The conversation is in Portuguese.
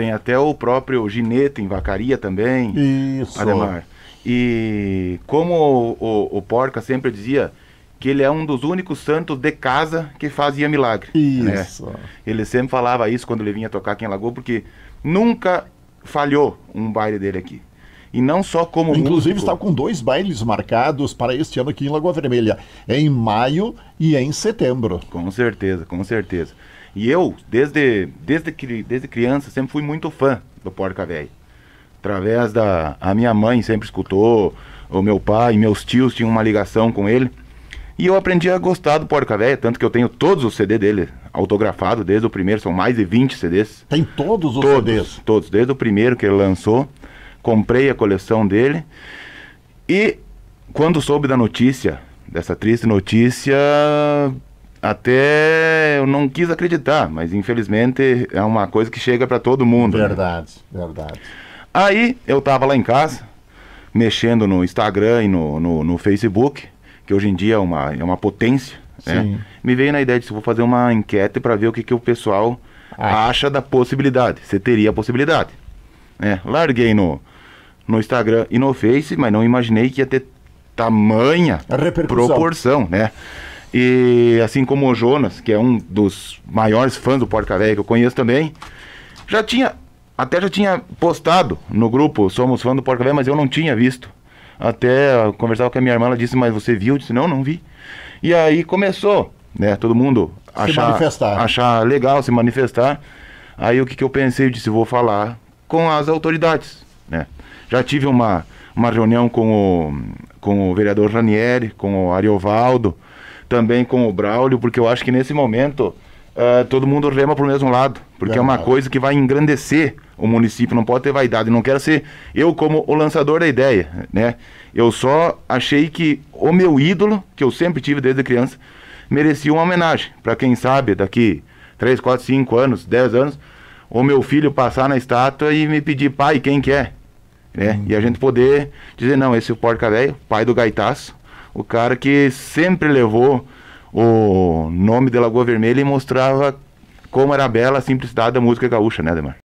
Tem até o próprio Gineta em Vacaria também. Isso. Ademar. E como o, o, o, Porca sempre dizia que ele é um dos únicos santos de casa que fazia milagre. Né? Isso. Né? Ele sempre falava isso quando ele vinha tocar aqui em Lagoa, porque nunca falhou um baile dele aqui. E não só como Inclusive músico. está com dois bailes marcados para este ano aqui em Lagoa Vermelha, em maio e em setembro. Com certeza, com certeza. E eu, desde, desde, desde criança, sempre fui muito fã do Porca Véia. Através da. A minha mãe sempre escutou, o meu pai, meus tios tinham uma ligação com ele. E eu aprendi a gostar do Porca Véia, tanto que eu tenho todos os CD dele autografado, desde o primeiro, são mais de 20 CDs. Tem todos os todos, CDs? Todos, desde o primeiro que ele lançou. Comprei a coleção dele. E quando soube da notícia, dessa triste notícia, até eu não quis acreditar, mas infelizmente é uma coisa que chega para todo mundo. Né? Verdade, né? verdade. Aí eu tava lá em casa, mexendo no Instagram e no, no, no Facebook, que hoje em dia é uma, é uma potência. Né? Me veio na ideia de vou fazer uma enquete para ver o que, que o pessoal Ai. acha da possibilidade. Você teria a possibilidade. É, larguei no, no Instagram e no Face, mas não imaginei que ia ter tamanha proporção, né? E assim como o Jonas, que é um dos maiores fãs do Porca Velha que eu conheço também, já tinha, até já tinha postado no grupo Somos Fã do Porca Velha, mas eu não tinha visto. Até conversava com a minha irmã, ela disse, mas você viu? Eu disse, não, não vi. E aí começou, né, todo mundo achar, achar legal, se manifestar. Aí o que, que eu pensei? Eu disse, vou falar com as autoridades, né. Já tive uma, uma reunião com o, com o vereador Ranieri, com o Ariovaldo, também com o Braulio, porque eu acho que nesse momento uh, todo mundo rema para o mesmo lado, porque é uma coisa que vai engrandecer o município, não pode ter vaidade, não quero ser eu como o lançador da ideia, né? Eu só achei que o meu ídolo, que eu sempre tive desde criança, merecia uma homenagem, para quem sabe daqui 3, 4, 5 anos, 10 anos, o meu filho passar na estátua e me pedir, pai, quem que é? Né? Hum. E a gente poder dizer, não, esse é o Porca Velho, pai do Gaitaço, o cara que sempre levou o nome de Lagoa Vermelha e mostrava como era bela a simplicidade da música gaúcha, né, Demar?